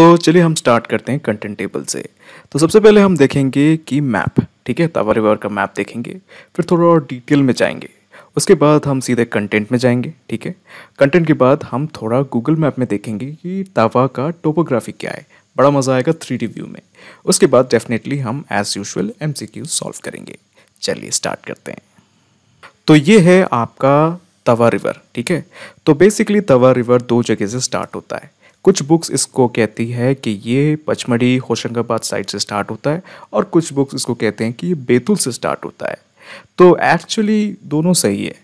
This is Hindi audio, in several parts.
तो चलिए हम स्टार्ट करते हैं कंटेंट टेबल से तो सबसे पहले हम देखेंगे कि मैप ठीक है तावा रिवर का मैप देखेंगे फिर थोड़ा और डिटेल में जाएंगे उसके बाद हम सीधे कंटेंट में जाएंगे ठीक है कंटेंट के बाद हम थोड़ा गूगल मैप में देखेंगे कि तावा का टोपोग्राफी क्या है बड़ा मज़ा आएगा थ्री व्यू में उसके बाद डेफिनेटली हम एज़ यूजल एम सॉल्व करेंगे चलिए स्टार्ट करते हैं तो ये है आपका तवा रिवर ठीक है तो बेसिकली तवा रिवर दो जगह से स्टार्ट होता है कुछ बुक्स इसको कहती है कि ये पचमढ़ी होशंगाबाद साइड से स्टार्ट होता है और कुछ बुक्स इसको कहते हैं कि ये बैतूल से स्टार्ट होता है तो एक्चुअली दोनों सही है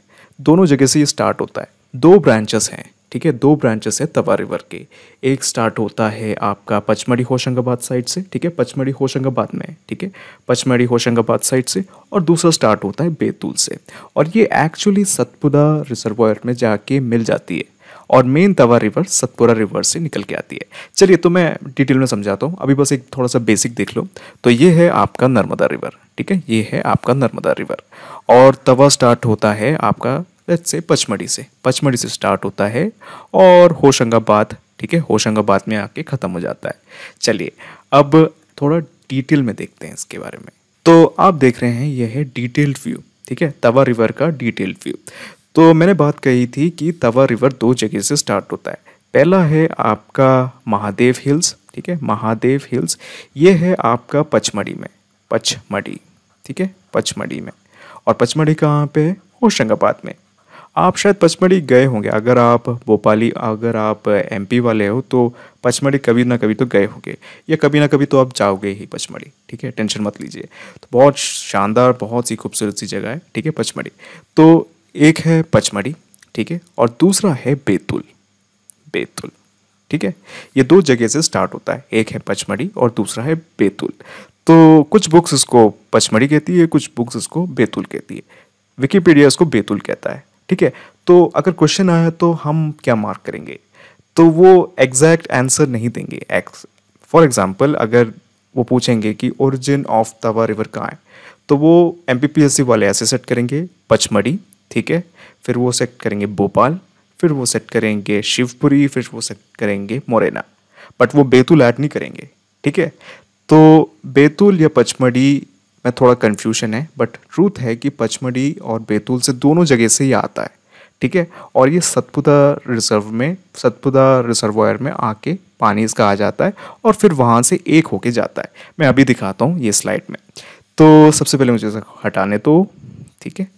दोनों जगह से ये स्टार्ट होता है दो ब्रांचेस हैं ठीक है दो ब्रांचेस है तवा रिवर के एक स्टार्ट होता है आपका पचमढ़ी होशंगाबाद साइड से ठीक है पचमढ़ी होशंगाबाद में ठीक है पचमढ़ी होशंगाबाद साइड से और दूसरा स्टार्ट होता है बैतूल से और ये एक्चुअली सतपुदा रिजर्वायर में जाके मिल जाती है और main Tawa river Satpura river से निकल के आती है चलिए तो मैं डिटेल में समझाता हूँ अभी बस एक थोड़ा सा बेसिक देख लो तो ये है आपका नर्मदा रिवर ठीक है ये है आपका नर्मदा रिवर और तवा स्टार्ट होता है आपका से पचमढ़ी से पचमढ़ी से स्टार्ट होता है और होशंगाबाद ठीक है होशंगाबाद में आके ख़त्म हो जाता है चलिए अब थोड़ा डिटेल में देखते हैं इसके बारे में तो आप देख रहे हैं यह है डिटेल्ड व्यू ठीक है तवा रिवर का डिटेल्ड व्यू तो मैंने बात कही थी कि तवा रिवर दो जगह से स्टार्ट होता है पहला है आपका महादेव हिल्स ठीक है महादेव हिल्स ये है आपका पचमढ़ी में पचमढ़ी ठीक है पचमढ़ी में और पचमढ़ी कहाँ पे है होशंगाबाद में आप शायद पचमढ़ी गए होंगे अगर आप भोपाली अगर आप एमपी वाले हो तो पचमढ़ी कभी ना कभी तो गए होंगे या कभी ना कभी तो आप जाओगे ही पचमढ़ी ठीक है टेंशन मत लीजिए तो बहुत शानदार बहुत सी खूबसूरत सी जगह है ठीक है पचमढ़ी तो एक है पचमढ़ी ठीक है और दूसरा है बेतुल बेतुल ठीक है ये दो जगह से स्टार्ट होता है एक है पचमढ़ी और दूसरा है बेतुल तो कुछ बुक्स इसको पचमढ़ी कहती है कुछ बुक्स इसको बेतुल कहती है विकीपीडिया इसको बेतुल कहता है ठीक है तो अगर क्वेश्चन आया तो हम क्या मार्क करेंगे तो वो एग्जैक्ट आंसर नहीं देंगे एक्स फॉर एग्जाम्पल अगर वो पूछेंगे कि ओरिजिन ऑफ तवा रिवर कहाँ है तो वो एम वाले ऐसे सेट करेंगे पचमढ़ी ठीक है फिर वो सेट करेंगे भोपाल फिर वो सेट करेंगे शिवपुरी फिर वो सेट करेंगे मोरेना बट वो बैतूल ऐड नहीं करेंगे ठीक है तो बैतूल या पचमढ़ी में थोड़ा कन्फ्यूजन है बट ट्रूथ है कि पचमढ़ी और बैतूल से दोनों जगह से ही आता है ठीक है और ये सतपुदा रिजर्व में सतपुदा रिजर्वायर में आके पानी इसका आ जाता है और फिर वहाँ से एक होके जाता है मैं अभी दिखाता हूँ ये स्लाइड में तो सबसे पहले मुझे हटाने तो ठीक है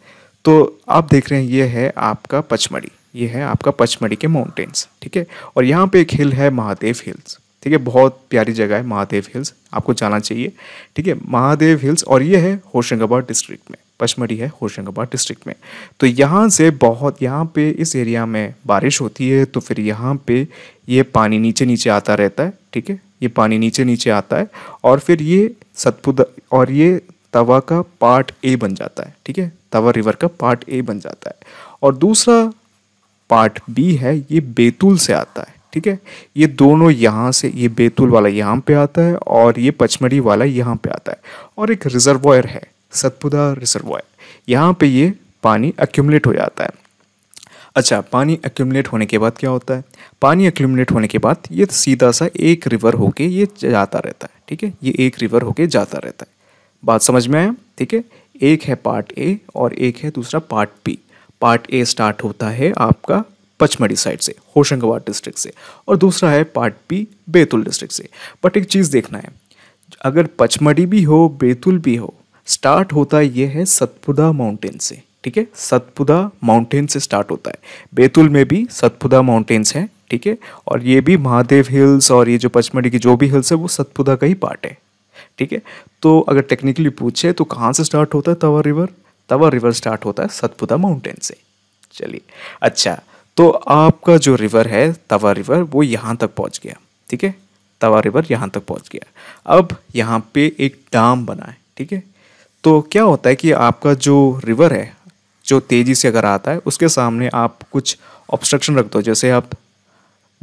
तो आप देख रहे हैं ये है आपका पचमढ़ी ये है आपका पचमढ़ी के माउंटेन्स ठीक है और यहाँ पे एक हिल है महादेव हिल्स ठीक है बहुत प्यारी जगह है महादेव हिल्स आपको जाना चाहिए ठीक है महादेव हिल्स और ये है होशंगाबाद डिस्ट्रिक्ट में पचमढ़ी है होशंगाबाद डिस्ट्रिक्ट में तो यहाँ से बहुत यहाँ पे इस एरिया में बारिश होती है तो फिर यहाँ पे ये पानी नीचे नीचे आता रहता है ठीक है ये पानी नीचे नीचे आता है और फिर ये सतपुदा और ये तवा का पार्ट ए बन जाता है ठीक है तवा रिवर का पार्ट ए बन जाता है और दूसरा पार्ट बी है ये बैतूल से आता है ठीक है ये दोनों यहाँ से ये बैतूल वाला यहाँ पे आता है और ये पचमढ़ी वाला यहाँ पे आता है और एक रिजर्वायर है सतपुदा रिजर्वायर यहाँ पे ये पानी एक्यूमलेट हो जाता है अच्छा पानी एक्यूमलेट होने के बाद क्या होता है पानी एक्यूमलेट होने के बाद ये सीधा सा एक रिवर होके ये जाता रहता है ठीक है ये एक रिवर होके जाता रहता है बात समझ में आया ठीक है एक है पार्ट ए और एक है दूसरा part B part A start होता है आपका पचमढ़ी साइड से होशंगाबाद डिस्ट्रिक्ट से और दूसरा है पार्ट बी बैतूल डिस्ट्रिक्ट से बट एक चीज़ देखना है अगर पचमढ़ी भी हो बैतूल भी हो स्टार्ट होता यह है सतपुदा माउंटेन से ठीक है सतपुदा माउंटेन से स्टार्ट होता है बैतूल में भी सतपुदा माउंटेन्स हैं ठीक है और ये भी महादेव हिल्स और ये जो पचमढ़ी की जो भी हिल्स है वो सतपुदा का ही पार्ट है ठीक है तो अगर टेक्निकली पूछे तो कहाँ से स्टार्ट होता है Tawa river Tawa river start होता है सतपुदा माउंटेन से चलिए अच्छा तो आपका जो रिवर है तवा रिवर वो यहाँ तक पहुँच गया ठीक है तवा रिवर यहाँ तक पहुँच गया अब यहाँ पे एक डाम बना है ठीक है तो क्या होता है कि आपका जो रिवर है जो तेज़ी से अगर आता है उसके सामने आप कुछ ऑब्स्ट्रक्शन रख दो जैसे आप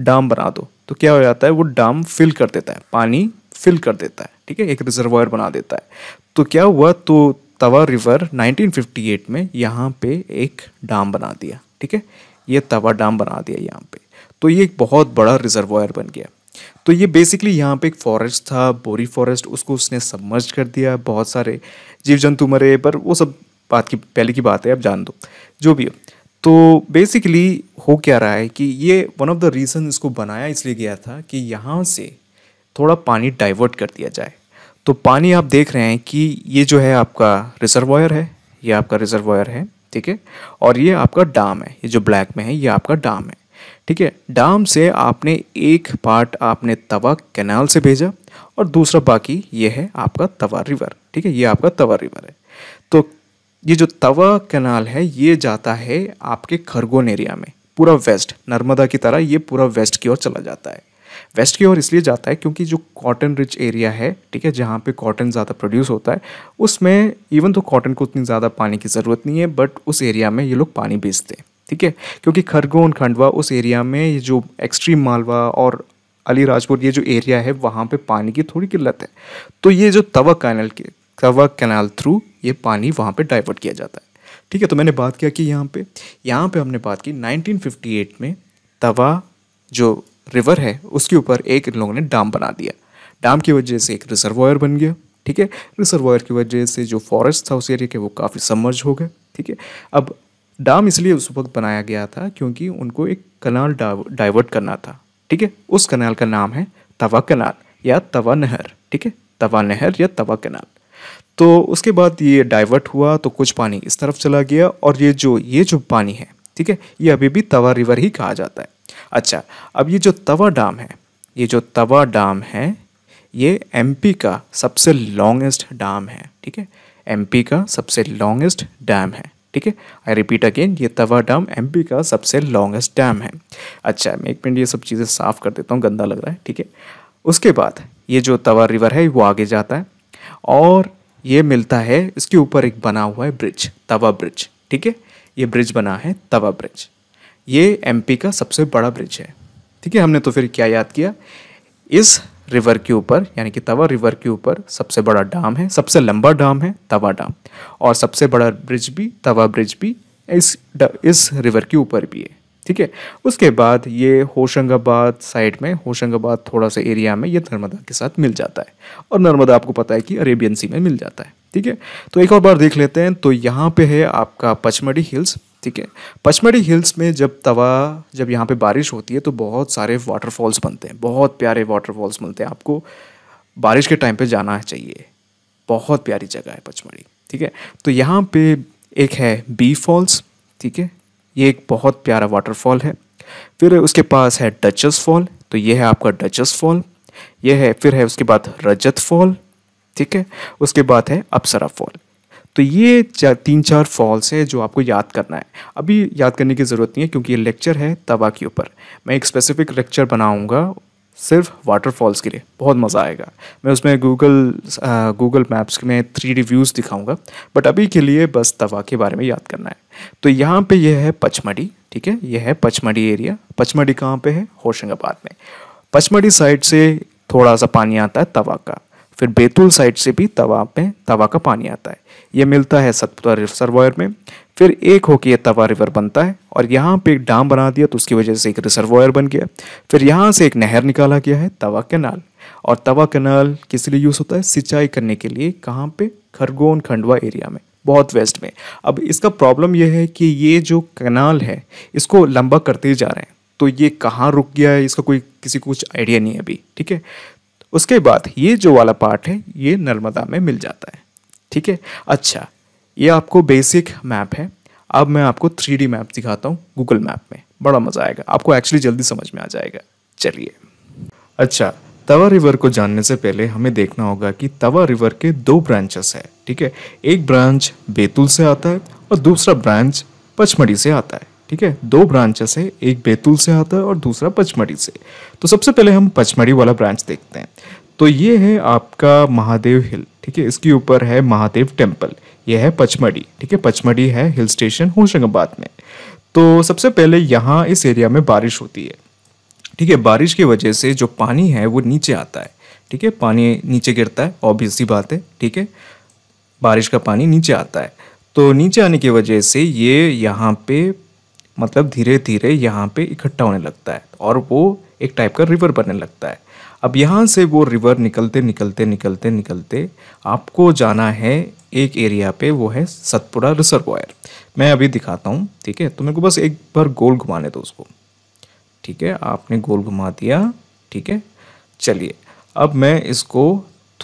डाम बना दो तो क्या हो जाता है वो डाम फिल कर देता है पानी फिल कर देता है ठीक है एक रिजर्वायर बना देता है तो क्या हुआ तो तवा रिवर 1958 में यहाँ पे एक डाम बना दिया ठीक है ये तवा डाम बना दिया यहाँ पे तो ये एक बहुत बड़ा रिजर्वायर बन गया तो ये बेसिकली यहाँ पे एक फॉरेस्ट था बोरी फॉरेस्ट उसको उसने सबमर्ज कर दिया बहुत सारे जीव जंतु मरे पर वो सब बात की पहले की बात है अब जान दो जो भी हो तो बेसिकली हो क्या रहा है कि ये वन ऑफ द रीज़न इसको बनाया इसलिए गया था कि यहाँ से थोड़ा पानी डाइवर्ट कर दिया जाए तो पानी आप देख रहे हैं कि ये जो है आपका रिजर्वायर है ये आपका रिजर्वायर है ठीक है और ये आपका डाम है ये जो ब्लैक में है ये आपका डाम है ठीक है डाम से आपने एक पार्ट आपने तवा कैनाल से भेजा और दूसरा बाकी ये है आपका तवा रिवर ठीक है ये आपका तवा रिवर है तो ये जो तवा कैनाल है ये जाता है आपके खरगोन एरिया में पूरा वेस्ट नर्मदा की तरह ये पूरा वेस्ट की ओर चला जाता है वेस्ट की ओर इसलिए जाता है क्योंकि जो कॉटन रिच एरिया है ठीक है जहाँ पे कॉटन ज़्यादा प्रोड्यूस होता है उसमें इवन तो कॉटन को उतनी ज़्यादा पानी की ज़रूरत नहीं है बट उस एरिया में ये लोग पानी बेचते हैं ठीक है क्योंकि खरगोन खंडवा उस एरिया में ये जो एक्सट्रीम मालवा और अली राजपुर ये जो एरिया है वहाँ पे पानी की थोड़ी किल्लत है तो ये जो तवा कैनल के तवा कैनाल थ्रू ये पानी वहाँ पे डाइवर्ट किया जाता है ठीक है तो मैंने बात किया कि यहाँ पे यहाँ पे हमने बात की 1958 में तवा जो रिवर है उसके ऊपर एक इन लोगों ने डाम बना दिया डाम की वजह से एक रिजर्वायर बन गया ठीक है रिजर्वायर की वजह से जो फॉरेस्ट था उस एरिया के वो काफ़ी समर्ज हो गए ठीक है अब डाम इसलिए उस वक्त बनाया गया था क्योंकि उनको एक कनाल डाइवर्ट करना था ठीक है उस कनाल का नाम है तवा कनाल या तवा नहर ठीक है तवा नहर या तवा कनाल तो उसके बाद ये डाइवर्ट हुआ तो कुछ पानी इस तरफ चला गया और ये जो ये जो पानी है ठीक है ये अभी भी तवा रिवर ही कहा जाता है अच्छा अब ये जो तवा डैम है ये जो तवा डैम है ये एमपी का सबसे लॉन्गेस्ट डैम है ठीक है एमपी का सबसे लॉन्गेस्ट डैम है ठीक है आई रिपीट अगेन ये तवा डैम एमपी का सबसे लॉन्गेस्ट डैम है अच्छा मैं एक मिनट ये सब चीज़ें साफ़ कर देता हूँ गंदा लग रहा है ठीक है उसके बाद ये जो तवा रिवर है वो आगे जाता है और ये मिलता है इसके ऊपर एक बना हुआ है ब्रिज तवा ब्रिज ठीक है ये ब्रिज बना है तवा ब्रिज ये एम का सबसे बड़ा ब्रिज है ठीक है हमने तो फिर क्या याद किया इस रिवर के ऊपर यानी कि तवा रिवर के ऊपर सबसे बड़ा डाम है सबसे लंबा डाम है तवा डाम और सबसे बड़ा ब्रिज भी तवा ब्रिज भी इस इस रिवर के ऊपर भी है ठीक है उसके बाद ये होशंगाबाद साइड में होशंगाबाद थोड़ा सा एरिया में ये नर्मदा के साथ मिल जाता है और नर्मदा आपको पता है कि अरेबियन सी में मिल जाता है ठीक है तो एक और बार देख लेते हैं तो यहाँ पे है आपका पचमढ़ी हिल्स ठीक है पचमढ़ी हिल्स में जब तवा जब यहाँ पे बारिश होती है तो बहुत सारे वाटरफॉल्स बनते हैं बहुत प्यारे वाटरफॉल्स मिलते हैं आपको बारिश के टाइम पे जाना चाहिए बहुत प्यारी जगह है पचमढ़ी ठीक है तो यहाँ पे एक है बी फॉल्स ठीक है ये एक बहुत प्यारा वाटरफॉल है फिर उसके पास है डचस फॉल तो ये है आपका डचस फॉल ये है फिर है उसके बाद रजत फॉल ठीक है उसके बाद है अप्सरा फॉल तो ये चार तीन चार फॉल्स है जो आपको याद करना है अभी याद करने की ज़रूरत नहीं है क्योंकि ये लेक्चर है तवा के ऊपर मैं एक स्पेसिफिक लेक्चर बनाऊँगा सिर्फ वाटरफॉल्स के लिए बहुत मज़ा आएगा मैं उसमें गूगल गूगल मैप्स में थ्री रिव्यूज़ दिखाऊंगा बट अभी के लिए बस तवा के बारे में याद करना है तो यहाँ पे यह है पचमढ़ी ठीक है यह है पचमढ़ी एरिया पचमढ़ी कहाँ पे है होशंगाबाद में पचमढ़ी साइड से थोड़ा सा पानी आता है तवा का फिर बैतूल साइड से भी तवा में तवा का पानी आता है ये मिलता है सतपुता रिसर्वायर में फिर एक होके ये तवा रिवर बनता है और यहाँ पे एक डाम बना दिया तो उसकी वजह से एक रिसर्वायर बन गया फिर यहाँ से एक नहर निकाला गया है तवा कैनाल और तवा कैनाल किस लिए यूज़ होता है सिंचाई करने के लिए कहाँ पर खरगोन खंडवा एरिया में बहुत वेस्ट में अब इसका प्रॉब्लम यह है कि ये जो कनाल है इसको लंबा करते ही जा रहे हैं तो ये कहाँ रुक गया है इसका कोई किसी को कुछ आइडिया नहीं है अभी ठीक है उसके बाद ये जो वाला पार्ट है ये नर्मदा में मिल जाता है ठीक है अच्छा ये आपको बेसिक मैप है अब मैं आपको थ्री मैप दिखाता हूँ गूगल मैप में बड़ा मज़ा आएगा आपको एक्चुअली जल्दी समझ में आ जाएगा चलिए अच्छा तवा रिवर को जानने से पहले हमें देखना होगा कि तवा रिवर के दो ब्रांचेस है ठीक है एक ब्रांच बैतूल से आता है और दूसरा ब्रांच पचमढ़ी से आता है ठीक है दो ब्रांचेस है एक बैतूल से आता है और दूसरा पचमढ़ी से तो सबसे पहले हम पचमढ़ी वाला ब्रांच देखते हैं तो ये है आपका महादेव हिल ठीक है इसके ऊपर है महादेव टेम्पल यह है पचमढ़ी ठीक है पचमढ़ी है हिल स्टेशन होशंगाबाद में तो सबसे पहले यहाँ इस एरिया में बारिश होती है ठीक है बारिश की वजह से जो पानी है वो नीचे आता है ठीक है पानी नीचे गिरता है ऑब्वियस ही बात है ठीक है बारिश का पानी नीचे आता है तो नीचे आने की वजह से ये यहाँ पे मतलब धीरे धीरे यहाँ पे इकट्ठा होने लगता है और वो एक टाइप का रिवर बनने लगता है अब यहाँ से वो रिवर निकलते निकलते निकलते निकलते आपको जाना है एक एरिया पे वो है सतपुड़ा रिसर्वायर मैं अभी दिखाता हूँ ठीक है तो मेरे को बस एक बार गोल घुमाने दो उसको ठीक है आपने गोल घुमा दिया ठीक है चलिए अब मैं इसको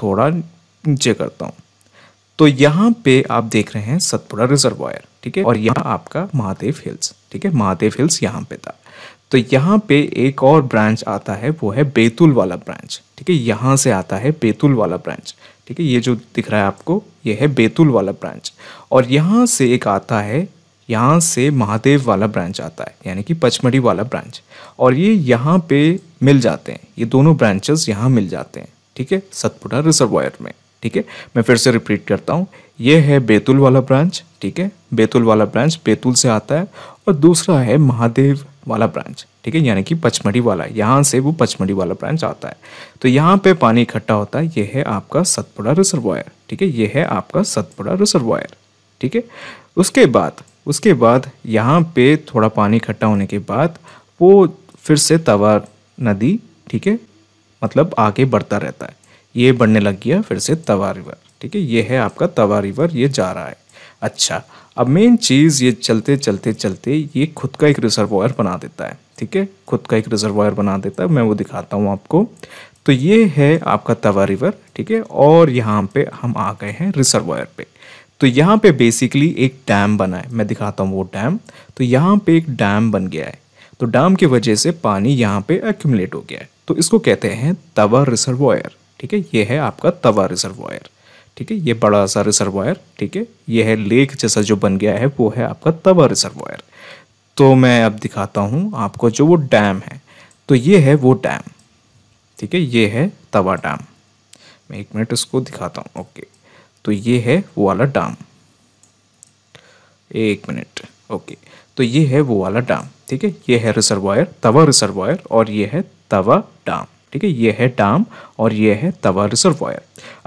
थोड़ा नीचे करता हूँ तो यहाँ पे आप देख रहे हैं सतपुड़ा रिजर्वायर ठीक है और यहाँ आपका महादेव हिल्स ठीक है महादेव हिल्स यहाँ पे था तो यहाँ पे एक और ब्रांच आता है वो है बेतुल वाला ब्रांच ठीक है यहाँ से आता है बेतुल वाला ब्रांच ठीक है ये जो दिख रहा है आपको ये है बेतुल वाला ब्रांच और यहाँ से एक आता है यहाँ से महादेव वाला ब्रांच आता है यानी कि पचमढ़ी वाला ब्रांच और ये यहाँ पे मिल जाते हैं ये दोनों ब्रांचेस यहाँ मिल जाते हैं ठीक है सतपुड़ा रिजर्वायर में ठीक है मैं फिर से रिपीट करता हूँ ये है बैतूल वाला ब्रांच ठीक है बैतूल वाला ब्रांच बैतूल से आता है और दूसरा है महादेव वाला ब्रांच ठीक है यानी कि पचमढ़ी वाला यहाँ से वो पचमढ़ी वाला ब्रांच आता है तो यहाँ पे पानी इकट्ठा होता है ये है आपका सतपुड़ा रिसर्वायर ठीक है ये है आपका सतपुड़ा रिसर्वायर ठीक है उसके बाद उसके बाद यहाँ पे थोड़ा पानी इकट्ठा होने के बाद वो फिर से तवा नदी ठीक है मतलब आगे बढ़ता रहता है ये बढ़ने लग गया फिर से तवा रिवर ठीक है ये है आपका तवा रिवर ये जा रहा है अच्छा अब मेन चीज़ ये चलते चलते चलते ये खुद का एक रिजर्वायर बना देता है ठीक है खुद का एक रिजर्वायर बना देता है मैं वो दिखाता हूँ आपको तो ये है आपका तवा रिवर ठीक है और यहाँ पे हम आ गए हैं रिजर्वायर पे तो यहाँ पे बेसिकली एक डैम बना है मैं दिखाता हूँ वो डैम तो यहाँ पे एक डैम बन गया है तो डैम की वजह से पानी यहाँ पे एक्यूमलेट हो गया है तो इसको कहते हैं तवा रिजर्वायर ठीक है ये है आपका तवा रिजर्वायर ठीक है ये बड़ा सा रिजर्वायर ठीक है ये है लेक जैसा जो बन गया है वो है आपका तवा रिजर्वायर तो मैं अब दिखाता हूँ आपको जो वो डैम है तो ये है वो डैम ठीक है ये है तवा डैम मैं एक मिनट इसको दिखाता हूँ ओके तो ये है वो वाला डैम एक मिनट ओके तो ये है वो वाला डैम ठीक है ये है रिजर्वायर तवा रिजर्वायर और ये है तवा डैम ठीक है ये है डैम और ये है तवा रिजर्वायर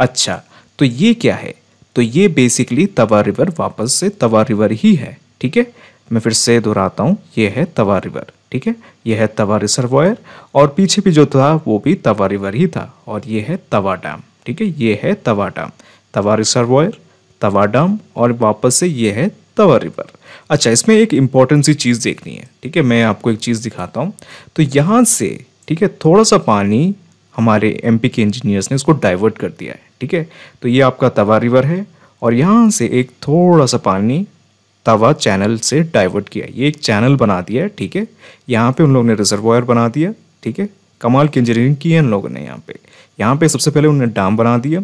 अच्छा तो ये क्या है तो ये बेसिकली तवा रिवर वापस से तवा रिवर ही है ठीक है मैं फिर से दोहराता हूँ ये है तवा रिवर ठीक है यह है तवा रिसर्वॉयर और पीछे भी जो था वो भी तवा रिवर ही था और ये है तवा डैम ठीक है ये है तवा डैम तवा रिसर्वॉयर तवा डैम और वापस से ये है तवा रिवर अच्छा इसमें एक इम्पॉर्टेंट सी चीज़ देखनी है ठीक है मैं आपको एक चीज़ दिखाता हूँ तो यहाँ से ठीक है थोड़ा सा पानी हमारे एम के इंजीनियर्स ने उसको डाइवर्ट कर दिया है ठीक है तो ये आपका तवा रिवर है और यहाँ से एक थोड़ा सा पानी तवा चैनल से डाइवर्ट किया ये एक चैनल बना दिया है ठीक है यहाँ पे उन लोगों ने रिजर्वायर बना दिया ठीक है कमाल की इंजीनियरिंग की है इन लोगों ने यहाँ पे यहाँ पे सबसे पहले उन्होंने डैम बना दिया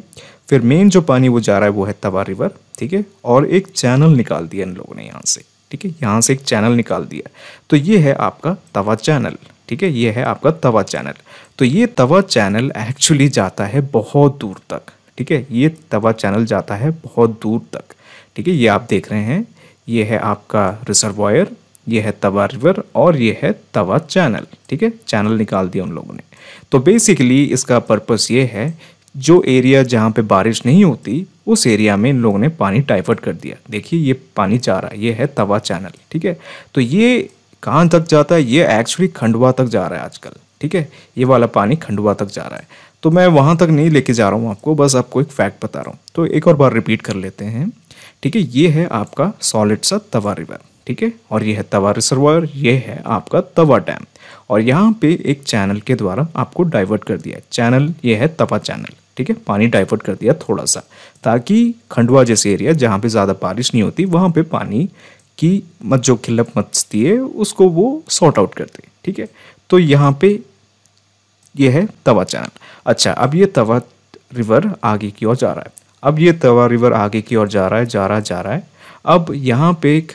फिर मेन जो पानी वो जा रहा है वो है तवा रिवर ठीक है और एक चैनल निकाल दिया इन लोगों ने यहाँ से ठीक है यहाँ से एक चैनल निकाल दिया तो ये है आपका तवा चैनल ठीक है ये है आपका तवा चैनल तो ये तवा चैनल एक्चुअली जाता है बहुत दूर तक ठीक है ये तवा चैनल जाता है बहुत दूर तक ठीक है ये आप देख रहे हैं ये है आपका रिजर्वायर ये है तवा रिवर और ये है तवा चैनल ठीक है चैनल निकाल दिया उन लोगों ने तो बेसिकली इसका पर्पस ये है जो एरिया जहाँ पे बारिश नहीं होती उस एरिया में इन लोगों ने पानी डाइवर्ट कर दिया देखिए ये पानी जा रहा है ये है तवा चैनल ठीक है तो ये कहाँ तक जाता है ये एक्चुअली खंडवा तक जा रहा है आजकल ठीक है ये वाला पानी खंडवा तक जा रहा है तो मैं वहाँ तक नहीं लेके जा रहा हूँ आपको बस आपको एक फैक्ट बता रहा हूँ तो एक और बार रिपीट कर लेते हैं ठीक है ये है आपका सॉलिड सा तवा रिवर ठीक है और ये है तवा रिसर्वर ये है आपका तवा डैम और यहाँ पे एक चैनल के द्वारा आपको डाइवर्ट कर दिया चैनल ये है तवा चैनल ठीक है पानी डाइवर्ट कर दिया थोड़ा सा ताकि खंडवा जैसे एरिया जहाँ पे ज़्यादा बारिश नहीं होती वहाँ पे पानी की मत जो खिलप मचती है उसको वो सॉर्ट आउट करती है ठीक है तो यहाँ पे ये है तवा चैनल अच्छा अब ये तवा रिवर आगे की ओर जा रहा है अब ये तवा रिवर आगे की ओर जा रहा है जा रहा जा रहा है अब यहाँ पे एक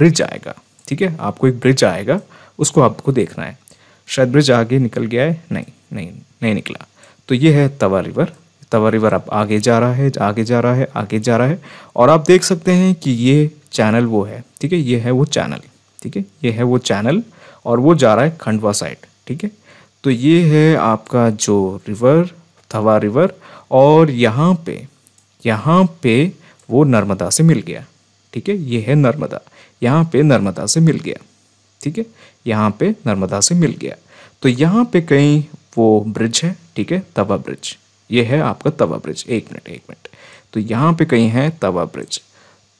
ब्रिज आएगा ठीक है आपको एक ब्रिज आएगा उसको आपको देखना है शायद ब्रिज आगे निकल गया है नहीं नहीं नहीं निकला तो ये है तवा रिवर तवा रिवर अब आगे जा रहा है आगे जा रहा है आगे जा रहा है और आप देख सकते हैं कि ये चैनल वो है ठीक है ये है वो चैनल ठीक है ये है वो चैनल और वो जा रहा है खंडवा साइड ठीक है तो ये है आपका जो रिवर थवा रिवर और यहाँ पे यहाँ पे वो नर्मदा से मिल गया ठीक है ये है नर्मदा यहाँ पे नर्मदा से मिल गया ठीक है यहाँ पे नर्मदा से मिल गया तो यहाँ पे कहीं वो ब्रिज है ठीक है तवा ब्रिज ये है आपका तवा ब्रिज एक मिनट एक मिनट तो यहाँ पे कहीं है तवा ब्रिज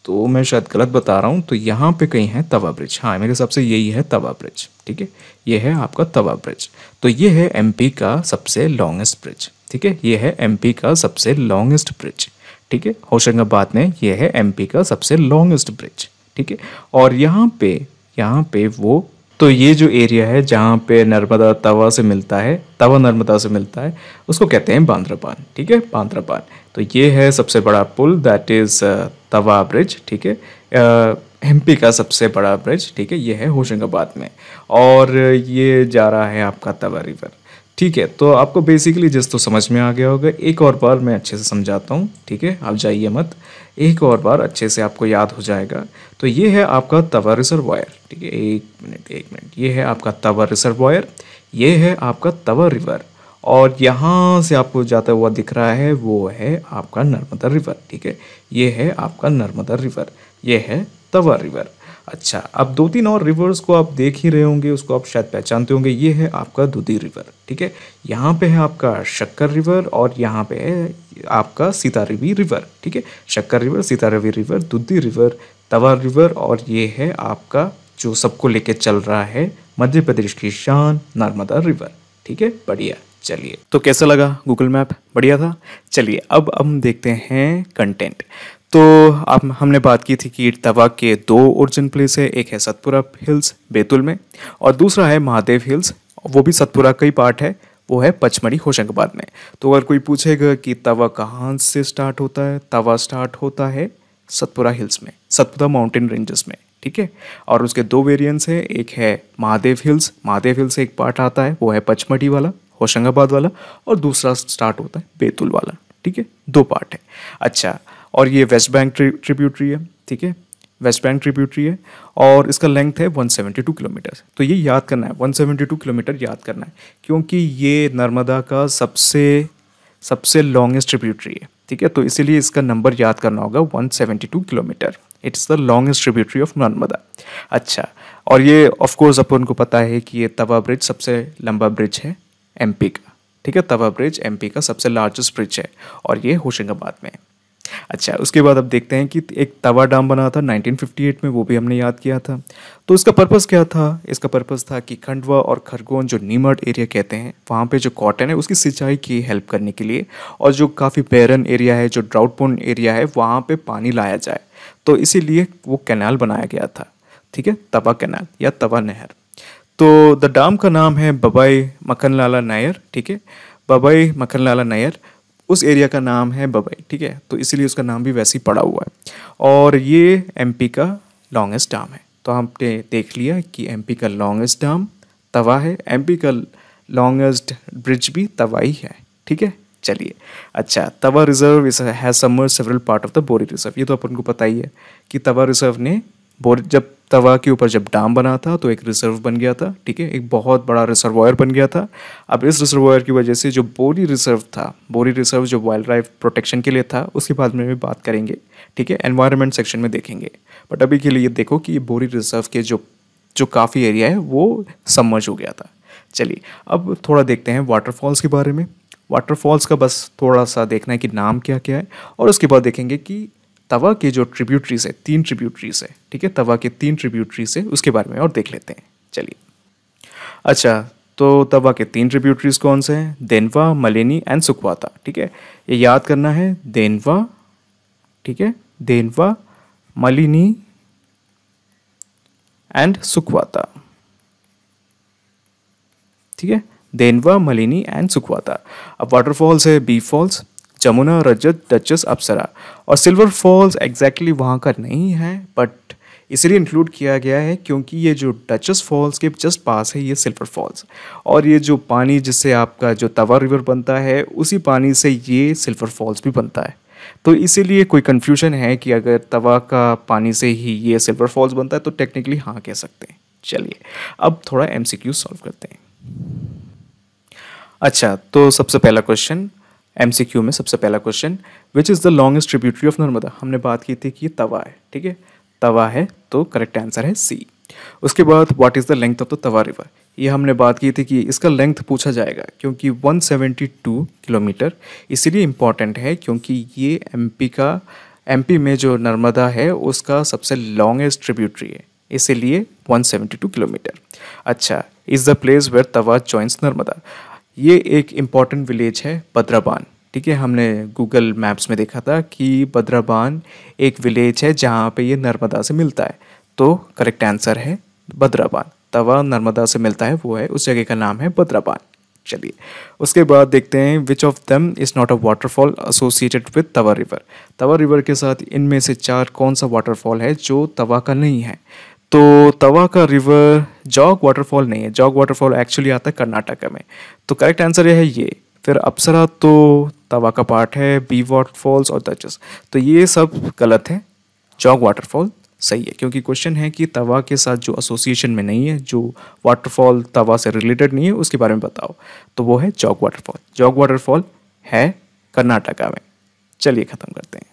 तो मैं शायद गलत बता रहा हूँ तो यहाँ पे कहीं है तवा ब्रिज हाँ मेरे हिसाब से यही है तवा ब्रिज ठीक है ये है आपका तवा ब्रिज तो ये है एमपी का सबसे लॉन्गेस्ट ब्रिज ठीक है ये है एमपी का सबसे लॉन्गेस्ट ब्रिज ठीक है होशंगाबाद में ये है एमपी का सबसे लॉन्गेस्ट ब्रिज ठीक है और यहाँ पे यहाँ पे वो तो ये जो एरिया है जहाँ पे नर्मदा तवा से मिलता है तवा नर्मदा से मिलता है उसको कहते हैं बांद्रापान ठीक है बांद्रापान तो ये है सबसे बड़ा पुल that is uh, Tawa bridge ठीक है हम्पी uh, का सबसे बड़ा ब्रिज ठीक है ये है होशंगाबाद में और ये जा रहा है आपका तवा रिवर ठीक है तो आपको बेसिकली जिस तो समझ में आ गया होगा एक और बार मैं अच्छे से समझाता हूँ ठीक है आप जाइए मत एक और बार अच्छे से आपको याद हो जाएगा तो ये है आपका तवा वायर ठीक है एक मिनट एक मिनट ये है आपका तवा वायर ये है आपका तवा रिवर और यहाँ से आपको जाता हुआ दिख रहा है वो है आपका नर्मदा रिवर ठीक है ये है आपका नर्मदा रिवर ये है तवा रिवर अच्छा अब दो तीन और रिवर्स को आप देख ही रहे होंगे उसको आप शायद पहचानते होंगे ये है आपका दुधी रिवर ठीक है यहाँ पे है आपका शक्कर रिवर और यहाँ पे है आपका सीतारवी रिवर ठीक है Shakkar river Sitarewa river Dudhi river Tawa river और ये है आपका जो सबको लेके चल रहा है मध्य प्रदेश की शान नर्मदा रिवर ठीक है बढ़िया चलिए तो कैसा लगा गूगल मैप बढ़िया था चलिए अब हम देखते हैं कंटेंट तो आप हमने बात की थी कि तवा के दो ओरिजिन प्लेस है एक है सतपुरा हिल्स बैतुल में और दूसरा है महादेव हिल्स वो भी सतपुरा का ही पार्ट है वो है पचमढ़ी होशंगाबाद में तो अगर कोई पूछेगा कि तवा कहाँ से स्टार्ट होता है तवा स्टार्ट होता है सतपुरा हिल्स में सतपुरा माउंटेन रेंजेस में ठीक है और उसके दो वेरियंट्स हैं एक है महादेव हिल्स महादेव हिल्स एक पार्ट आता है वो है पचमढ़ी वाला होशंगाबाद वाला और दूसरा स्टार्ट होता है बैतुल वाला ठीक है दो पार्ट है अच्छा और ये वेस्ट बैंक ट्रिब्यूटरी है ठीक है वेस्ट बैंक ट्रिब्यूटरी है और इसका लेंथ है 172 किलोमीटर तो ये याद करना है 172 किलोमीटर याद करना है क्योंकि ये नर्मदा का सबसे सबसे लॉन्गेस्ट ट्रिब्यूटरी है ठीक है तो इसीलिए इसका नंबर याद करना होगा 172 kilometre it's the longest tributary of Narmada अच्छा और ये ऑफकोर्स आपको अपन को पता है कि ये तवा ब्रिज सबसे लंबा ब्रिज है एम का ठीक है तवा ब्रिज एम का सबसे लार्जेस्ट ब्रिज है और ये होशंगाबाद में है अच्छा उसके बाद अब देखते हैं कि एक तवा डाम बना था 1958 में वो भी हमने याद किया था तो इसका पर्पस क्या था इसका पर्पस था कि खंडवा और खरगोन जो नीमट एरिया कहते हैं वहाँ पे जो कॉटन है उसकी सिंचाई की हेल्प करने के लिए और जो काफ़ी बैरन एरिया है जो ड्राउट पोन एरिया है वहाँ पर पानी लाया जाए तो इसीलिए वो कैनाल बनाया गया था ठीक है तवा कैनाल या तवा नहर तो द डाम का नाम है बबाई मखनलाला नायर ठीक है बबाई मखनलाला नायर उस एरिया का नाम है बबई ठीक है तो इसीलिए उसका नाम भी वैसे ही पड़ा हुआ है और ये एमपी का लॉन्गेस्ट डाम है तो हमने देख लिया कि एमपी का लॉन्गेस्ट डाम तवा है एमपी का लॉन्गेस्ट ब्रिज भी तवा ही है ठीक है चलिए अच्छा Tawa reserve has summer several part of the Bori reserve ये तो अपन को पता ही है कि तवा रिजर्व ने बोर जब तवा के ऊपर जब डैम बना था तो एक रिजर्व बन गया था ठीक है एक बहुत बड़ा रिजर्वायर बन गया था अब इस रिजर्वायर की वजह से जो बोरी रिजर्व था बोरी रिजर्व जो वाइल्ड लाइफ प्रोटेक्शन के लिए था उसके बाद में भी बात करेंगे ठीक है एनवायरनमेंट सेक्शन में देखेंगे बट अभी के लिए देखो कि बोरी रिजर्व के जो जो काफ़ी एरिया है वो समझ हो गया था चलिए अब थोड़ा देखते हैं वाटरफॉल्स के बारे में वाटरफॉल्स का बस थोड़ा सा देखना है कि नाम क्या क्या है और उसके बाद देखेंगे कि तवा की जो ट्रिब्यूटरीज है तीन ट्रिब्यूटरीज है ठीक है तवा के तीन ट्रिब्यूटरीज है उसके बारे में और देख लेते हैं चलिए अच्छा तो तवा के तीन ट्रिब्यूटरीज कौन से हैं देनवा मलेनी एंड सुकवाता ठीक है ये याद करना है देनवा ठीक है देनवा मलिनी एंड सुकवाता ठीक है देनवा मलिनी एंड सुकवाता अब वाटरफॉल्स है Bee falls Jamuna Rajat Duchess Apsara और सिल्वर फॉल्स एग्जैक्टली वहाँ का नहीं है बट इसलिए इंक्लूड किया गया है क्योंकि ये जो डचस फॉल्स के जस्ट पास है ये सिल्वर फॉल्स और ये जो पानी जिससे आपका जो तवा रिवर बनता है उसी पानी से ये सिल्वर फॉल्स भी बनता है तो इसीलिए कोई कन्फ्यूजन है कि अगर तवा का पानी से ही ये सिल्वर फॉल्स बनता है तो टेक्निकली हाँ कह सकते हैं चलिए अब थोड़ा एम सी क्यू सॉल्व करते हैं अच्छा तो सबसे पहला क्वेश्चन क्यू में सबसे पहला question which is the longest tributary of Narmada हमने बात की थी कि ये तवा है ठीक है तवा है तो करेक्ट आंसर है सी उसके बाद what is the length of the Tawa river ये हमने बात की थी कि इसका लेंथ पूछा जाएगा क्योंकि 172 किलोमीटर इसलिए इम्पॉर्टेंट है क्योंकि ये एमपी का एमपी में जो नर्मदा है उसका सबसे लॉन्गेस्ट ट्रिब्यूटरी है इसीलिए 172 किलोमीटर अच्छा is the place where Tawa joins Narmada ये एक इम्पॉर्टेंट विलेज है बद्राबान ठीक है हमने गूगल मैप्स में देखा था कि बद्राबान एक विलेज है जहाँ पे ये नर्मदा से मिलता है तो करेक्ट आंसर है बद्राबान तवा नर्मदा से मिलता है वो है उस जगह का नाम है बद्राबान चलिए उसके बाद देखते हैं which of them is not a waterfall associated with Tawa river Tawa river के साथ इनमें से चार कौन सा वाटरफॉल है जो तवा का नहीं है तो तवा का रिवर जॉग वाटरफॉल नहीं है जॉग वाटरफॉल एक्चुअली आता है कर्नाटका में तो करेक्ट आंसर यह है ये फिर अप्सरा तो तवा का पार्ट है बी वाटरफॉल्स और दचस तो ये सब गलत है जॉग वाटरफॉल सही है क्योंकि क्वेश्चन है कि तवा के साथ जो एसोसिएशन में नहीं है जो वाटरफॉल तवा से रिलेटेड नहीं है उसके बारे में बताओ तो वो है जॉग वाटरफॉल जॉग वाटरफॉल है कर्नाटका में चलिए ख़त्म करते हैं